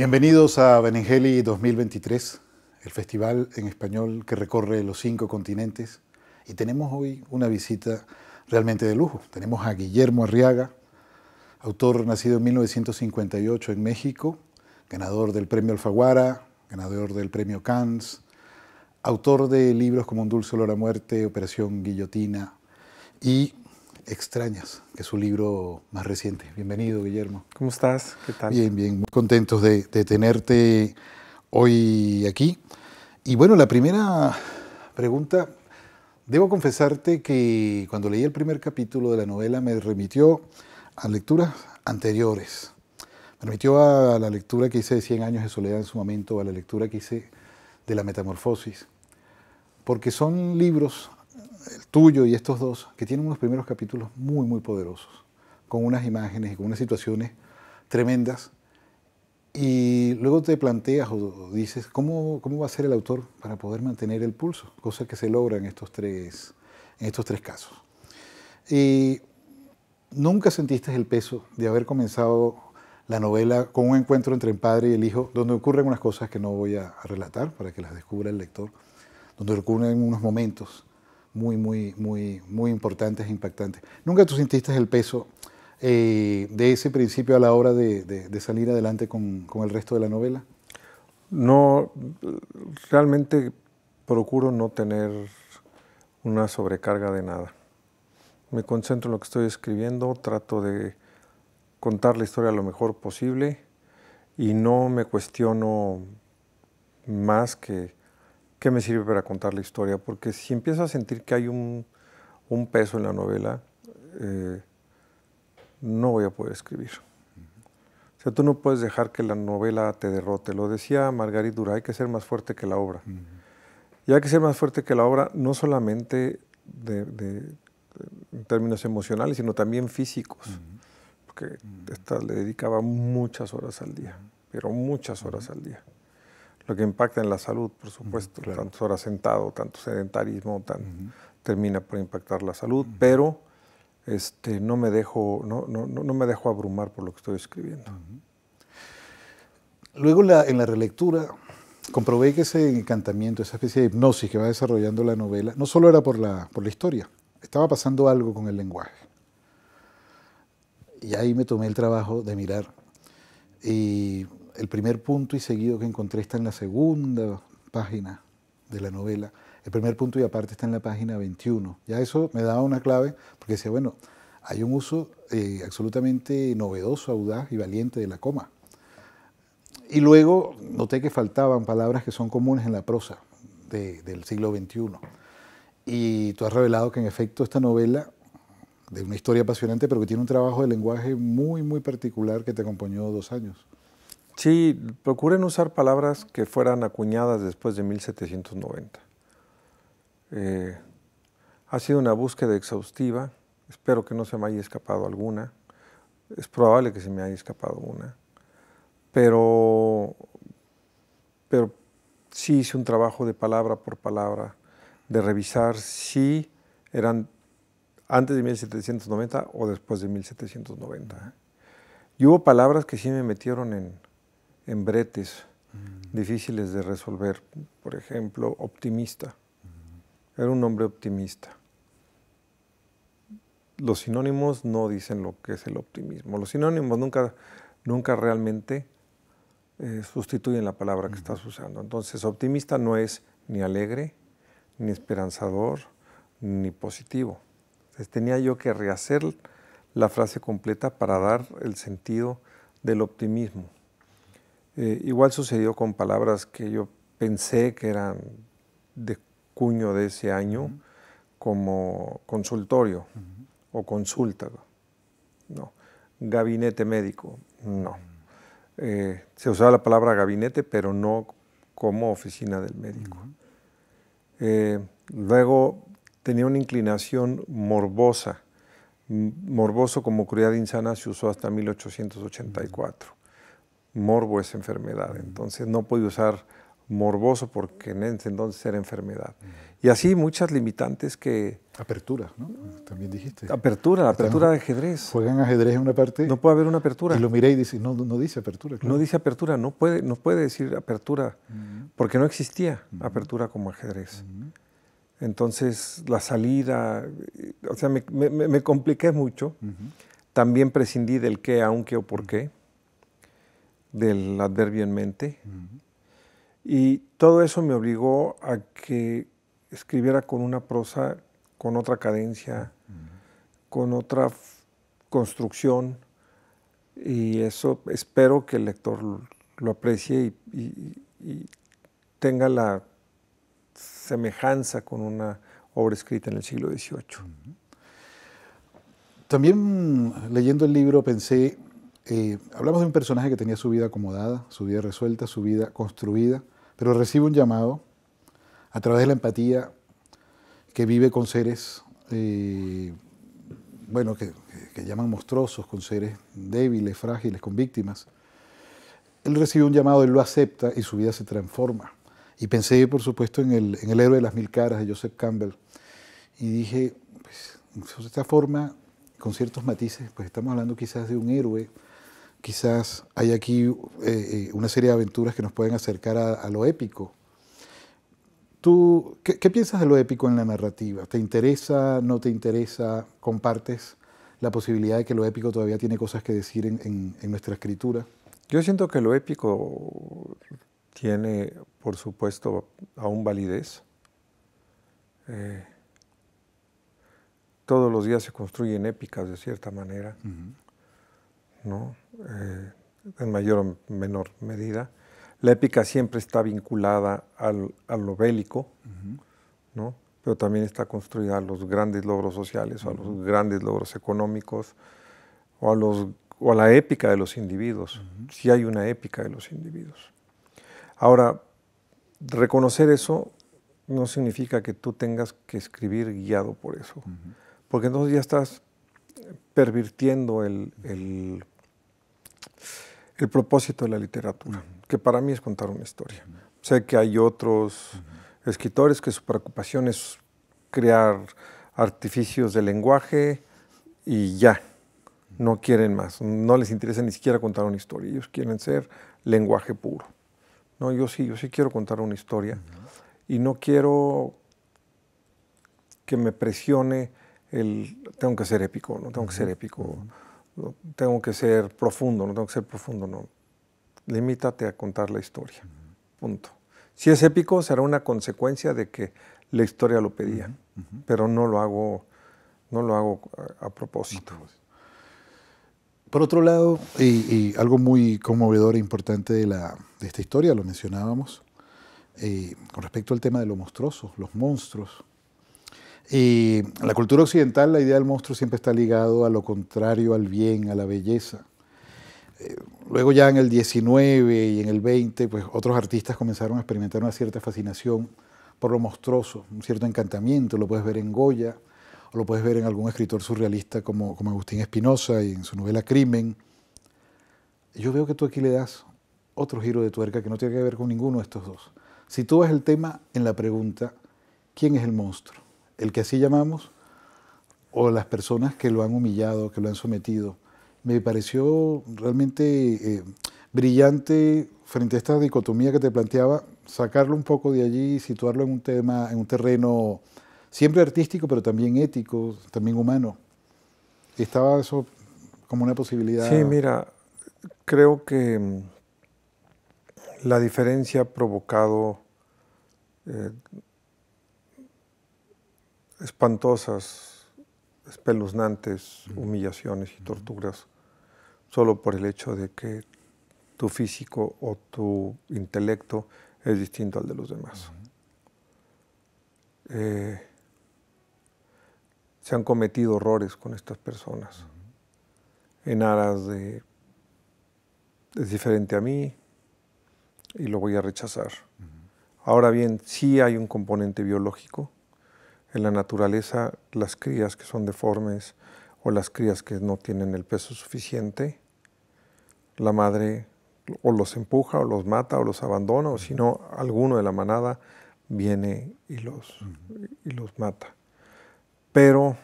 Bienvenidos a Benengeli 2023, el festival en español que recorre los cinco continentes. Y tenemos hoy una visita realmente de lujo. Tenemos a Guillermo Arriaga, autor nacido en 1958 en México, ganador del premio Alfaguara, ganador del premio Cannes, autor de libros como Un dulce olor a muerte, Operación Guillotina y Extrañas, que es su libro más reciente. Bienvenido, Guillermo. ¿Cómo estás? ¿Qué tal? Bien, bien, muy contentos de, de tenerte hoy aquí. Y bueno, la primera pregunta, debo confesarte que cuando leí el primer capítulo de la novela me remitió a lecturas anteriores. Me remitió a la lectura que hice de 100 años de soledad en su momento, a la lectura que hice de la metamorfosis, porque son libros el tuyo y estos dos, que tienen unos primeros capítulos muy, muy poderosos, con unas imágenes y con unas situaciones tremendas. Y luego te planteas o dices, ¿cómo, va a ser el autor para poder mantener el pulso? Cosa que se logra en estos tres, en estos tres casos. Y nunca sentiste el peso de haber comenzado la novela con un encuentro entre el padre y el hijo, donde ocurren unas cosas que no voy a relatar para que las descubra el lector, donde ocurren unos momentos muy, muy, muy, muy importantes e impactantes. Nunca tú sentiste el peso eh, de ese principio a la hora de, salir adelante con, con, el resto de la novela. No, realmente procuro no tener una sobrecarga de nada. Me concentro en lo que estoy escribiendo, trato de contar la historia lo mejor posible y no me cuestiono más que ¿Qué me sirve para contar la historia, porque si empiezo a sentir que hay un, peso en la novela, eh, no voy a poder escribir. O sea, tú no puedes dejar que la novela te derrote. Lo decía Margarit Dura, hay que ser más fuerte que la obra. Y hay que ser más fuerte que la obra, no solamente en términos emocionales, sino también físicos. Porque esta le dedicaba muchas horas al día, pero muchas horas al día lo que impacta en la salud, por supuesto, tanto horas sentado, tanto sedentarismo, tan, termina por impactar la salud, pero este, no, me dejo, no, no, no, me dejo abrumar por lo que estoy escribiendo. Luego en la relectura comprobé que ese encantamiento, esa especie de hipnosis que va desarrollando la novela, no solo era por la, por la historia, estaba pasando algo con el lenguaje. Y ahí me tomé el trabajo de mirar y el primer punto y seguido que encontré está en la segunda página de la novela. El primer punto y aparte está en la página 21. Ya eso me daba una clave, porque decía, bueno, hay un uso eh, absolutamente novedoso, audaz y valiente de la coma. Y luego noté que faltaban palabras que son comunes en la prosa del siglo XXI. Y tú has revelado que en efecto esta novela, de una historia apasionante, pero que tiene un trabajo de lenguaje muy, muy particular que te acompañó dos años. Sí, procuren usar palabras que fueran acuñadas después de 1790. Eh, ha sido una búsqueda exhaustiva, espero que no se me haya escapado alguna, es probable que se me haya escapado una, pero, pero sí hice un trabajo de palabra por palabra, de revisar si eran antes de 1790 o después de 1790. Y hubo palabras que sí me metieron en, embretes mm. difíciles de resolver. Por ejemplo, optimista. Mm. Era un hombre optimista. Los sinónimos no dicen lo que es el optimismo. Los sinónimos nunca, nunca realmente eh, sustituyen la palabra que mm. estás usando. Entonces, optimista no es ni alegre, ni esperanzador, ni positivo. tenía yo que rehacer la frase completa para dar el sentido del optimismo. Eh, igual sucedió con palabras que yo pensé que eran de cuño de ese año, como consultorio o consulta. No. Gabinete médico, no. Eh, se usaba la palabra gabinete, pero no como oficina del médico. Eh, luego tenía una inclinación morbosa. Morboso como curiosidad insana se usó hasta 1884 morbo es enfermedad, entonces no puede usar morboso porque en entonces era enfermedad. Y así muchas limitantes que... Apertura, ¿no? También dijiste. Apertura, apertura de ajedrez. Juegan ajedrez en una parte. No puede haber una apertura. Y lo miré y dice, no, no dice apertura. No dice apertura, no puede, no puede decir apertura, porque no existía apertura como ajedrez. Entonces, la salida, eh, o sea, me, me, me compliqué mucho. También prescindí del qué, aunque o por qué del adverbio en mente. Y todo eso me obligó a que escribiera con una prosa, con otra cadencia, con otra construcción. Y eso espero que el lector lo, aprecie y, tenga la semejanza con una obra escrita en el siglo XVIII. También leyendo el libro pensé eh, hablamos de un personaje que tenía su vida acomodada, su vida resuelta, su vida construida, pero recibe un llamado a través de la empatía que vive con seres, eh, bueno, que, llaman monstruosos, con seres débiles, frágiles, con víctimas. Él recibe un llamado, él lo acepta y su vida se transforma. Y pensé, por supuesto, en el, en el héroe de las mil caras de Joseph Campbell. Y dije, pues, de esta forma, con ciertos matices, pues estamos hablando quizás de un héroe quizás hay aquí eh, eh, una serie de aventuras que nos pueden acercar a, lo épico. ¿Tú qué, piensas de lo épico en la narrativa? ¿Te interesa, no te interesa? ¿Compartes la posibilidad de que lo épico todavía tiene cosas que decir en, nuestra escritura? Yo siento que lo épico tiene, por supuesto, aún validez. Eh, todos los días se construyen épicas de cierta manera. ¿no? Eh, en mayor o menor medida. La épica siempre está vinculada al, a lo bélico, ¿no? pero también está construida a los grandes logros sociales, o a los grandes logros económicos, o a, la épica de los individuos. si hay una épica de los individuos. Ahora, reconocer eso no significa que tú tengas que escribir guiado por eso, porque entonces ya estás pervirtiendo el, el, propósito de la literatura, que para mí es contar una historia. Sé que hay otros escritores que su preocupación es crear artificios de lenguaje y ya, no quieren más, no les interesa ni siquiera contar una historia, ellos quieren ser lenguaje puro. No, yo sí, yo sí quiero contar una historia y no quiero que me presione tengo que ser épico, no tengo que ser épico, tengo que ser profundo, no tengo que ser profundo, no. Limítate a contar la historia, punto. Si es épico, será una consecuencia de que la historia lo pedía, pero no lo hago, no lo hago a, propósito. Por otro lado, y, algo muy conmovedor e importante de, la, de esta historia, lo mencionábamos, eh, con respecto al tema de los monstruosos, los monstruos, y la cultura occidental, la idea del monstruo siempre está ligado a lo contrario, al bien, a la belleza. Eh, luego ya en el 19 y en el 20, pues otros artistas comenzaron a experimentar una cierta fascinación por lo monstruoso, un cierto encantamiento, lo puedes ver en Goya, o lo puedes ver en algún escritor surrealista como, como Agustín Espinosa y en su novela Crimen. Yo veo que tú aquí le das otro giro de tuerca que no tiene que ver con ninguno de estos dos. Si tú ves el tema en la pregunta, ¿quién es el monstruo? el que así llamamos, o las personas que lo han humillado, que lo han sometido. Me pareció realmente eh, brillante frente a esta dicotomía que te planteaba, sacarlo un poco de allí y situarlo en un tema, en un terreno siempre artístico, pero también ético, también humano. Estaba eso como una posibilidad. Sí, mira, creo que mm, la diferencia ha provocado eh, espantosas, espeluznantes humillaciones y torturas solo por el hecho de que tu físico o tu intelecto es distinto al de los demás. Eh, se han cometido horrores con estas personas en aras de es diferente a mí y lo voy a rechazar. Ahora bien, sí hay un componente biológico en la naturaleza, las crías que son deformes o las crías que no tienen el peso suficiente, la madre o los empuja o los mata o los abandona, o si no, alguno de la manada viene y los, los mata. Pero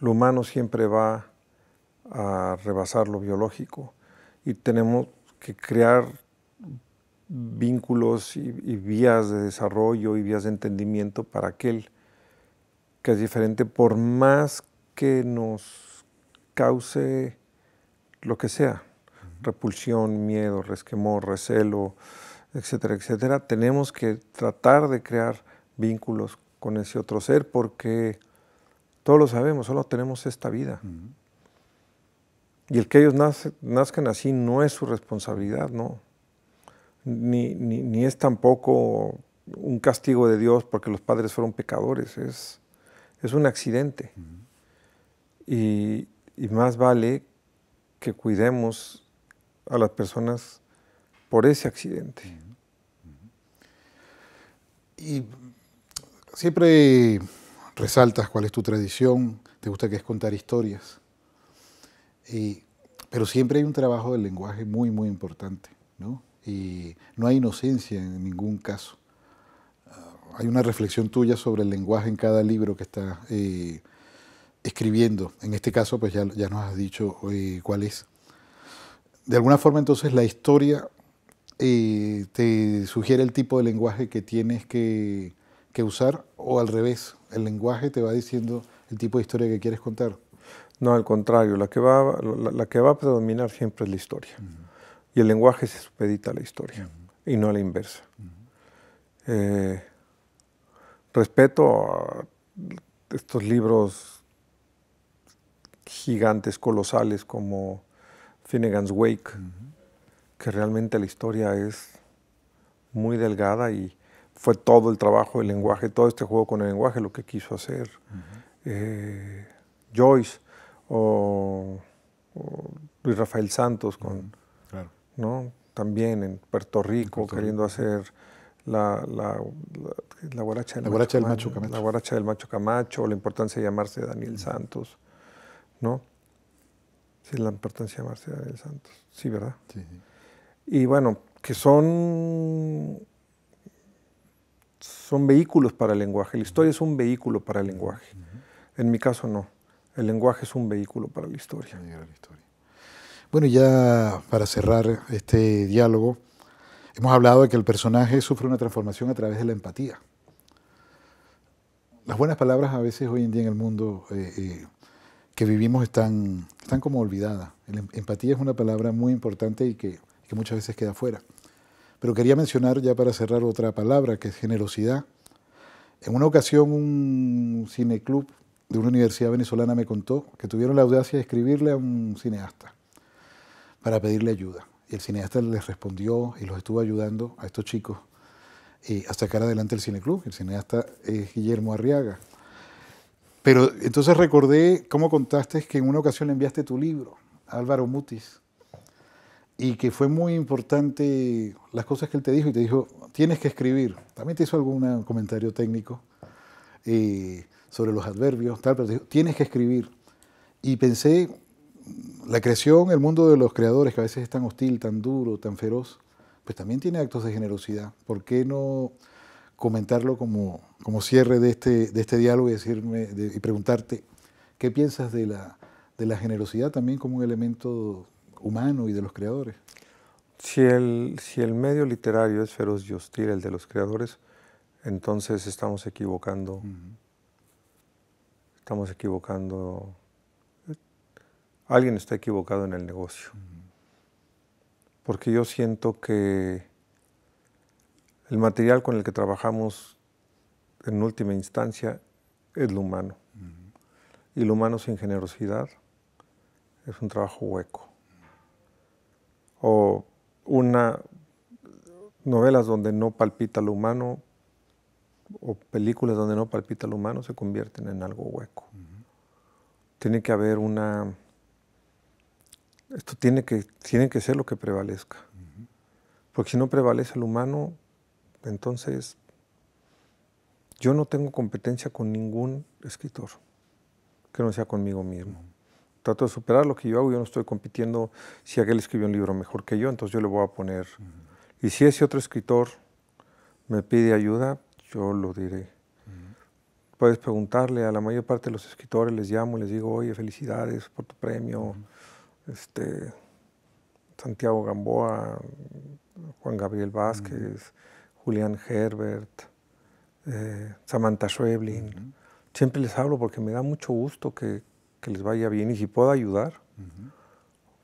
lo humano siempre va a rebasar lo biológico y tenemos que crear vínculos y, vías de desarrollo y vías de entendimiento para que aquel que es diferente por más que nos cause lo que sea, repulsión, miedo, resquemor, recelo, etcétera, etcétera, tenemos que tratar de crear vínculos con ese otro ser porque todos lo sabemos, solo tenemos esta vida. Y el que ellos nazcan así no es su responsabilidad, no. Ni, ni, es tampoco un castigo de Dios porque los padres fueron pecadores, es es un accidente. y, más vale que cuidemos a las personas por ese accidente. Y siempre resaltas cuál es tu tradición, te gusta que es contar historias. pero siempre hay un trabajo del lenguaje muy, muy importante, ¿no? Y no hay inocencia en ningún caso hay una reflexión tuya sobre el lenguaje en cada libro que estás eh, escribiendo. En este caso, pues ya, ya nos has dicho eh, cuál es. De alguna forma, entonces, la historia eh, te sugiere el tipo de lenguaje que tienes que, que usar o al revés, el lenguaje te va diciendo el tipo de historia que quieres contar. No, al contrario, la que va, la, que va a predominar siempre es la historia. Y el lenguaje se supedita a la historia y no a la inversa respeto a estos libros gigantes, colosales como Finnegan's Wake, que realmente la historia es muy delgada y fue todo el trabajo, el lenguaje, todo este juego con el lenguaje lo que quiso hacer eh, Joyce o, Luis Rafael Santos con, ¿no? también en Puerto Rico. queriendo hacer la, la, guaracha, del, Macho Camacho. La guaracha del Macho Camacho, la importancia de llamarse Daniel Santos, ¿no? Sí, la importancia de llamarse Daniel Santos, sí, ¿verdad? Sí. Y bueno, que son, son vehículos para el lenguaje. La historia es un vehículo para el lenguaje. En mi caso no. El lenguaje es un vehículo para la historia. Bueno, ya para cerrar este diálogo, Hemos hablado de que el personaje sufre una transformación a través de la empatía. Las buenas palabras a veces hoy en día en el mundo eh, eh, que vivimos están, están como olvidadas. La em, empatía es una palabra muy importante y que, que muchas veces queda fuera. Pero quería mencionar ya para cerrar otra palabra que es generosidad. En una ocasión un cineclub de una universidad venezolana me contó que tuvieron la audacia de escribirle a un cineasta para pedirle ayuda el cineasta les respondió y los estuvo ayudando a estos chicos y eh, a sacar adelante el cineclub. El cineasta es Guillermo Arriaga. Pero entonces recordé cómo contaste que en una ocasión le enviaste tu libro a Álvaro Mutis y que fue muy importante las cosas que él te dijo y te dijo, tienes que escribir. También te hizo algún comentario técnico eh, sobre los adverbios, tal, pero te dijo, tienes que escribir. Y pensé, la creación, el mundo de los creadores, que a veces es tan hostil, tan duro, tan feroz, pues también tiene actos de generosidad. ¿Por qué no comentarlo como, como cierre de este, de este diálogo y, decirme, y preguntarte qué piensas de la, de la generosidad también como un elemento humano y de los creadores? Si el, si el medio literario es feroz y hostil, el de los creadores, entonces estamos equivocando. Estamos equivocando alguien está equivocado en el negocio. Porque yo siento que el material con el que trabajamos en última instancia es lo humano. Y lo humano sin generosidad es un trabajo hueco. O una novelas donde no palpita lo humano o películas donde no palpita lo humano se convierten en algo hueco. Tiene que haber una esto tiene que, que ser lo que prevalezca. Porque si no prevalece el humano, entonces yo no tengo competencia con ningún escritor que no sea conmigo mismo. Trato de superar lo que yo hago, yo no estoy compitiendo si aquel escribió un libro mejor que yo, entonces yo le voy a poner. Y si ese otro escritor me pide ayuda, yo lo diré. Puedes preguntarle a la mayor parte de los escritores, les llamo, les digo, oye, felicidades por tu premio este, Santiago Gamboa, Juan Gabriel Vázquez, Julián Herbert, eh, Samantha Schweblin. Siempre les hablo porque me da mucho gusto que, les vaya bien y si puedo ayudar,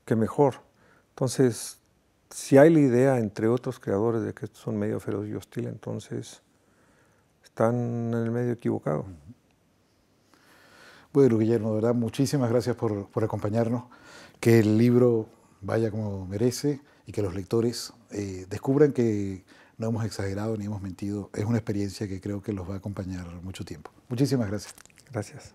que mejor. Entonces, si hay la idea entre otros creadores de que estos son medio feroz y hostil, entonces están en el medio equivocado. Bueno, Guillermo, muchísimas gracias por, acompañarnos. Que el libro vaya como merece y que los lectores eh, descubran que no hemos exagerado ni hemos mentido. Es una experiencia que creo que los va a acompañar mucho tiempo. Muchísimas gracias. Gracias.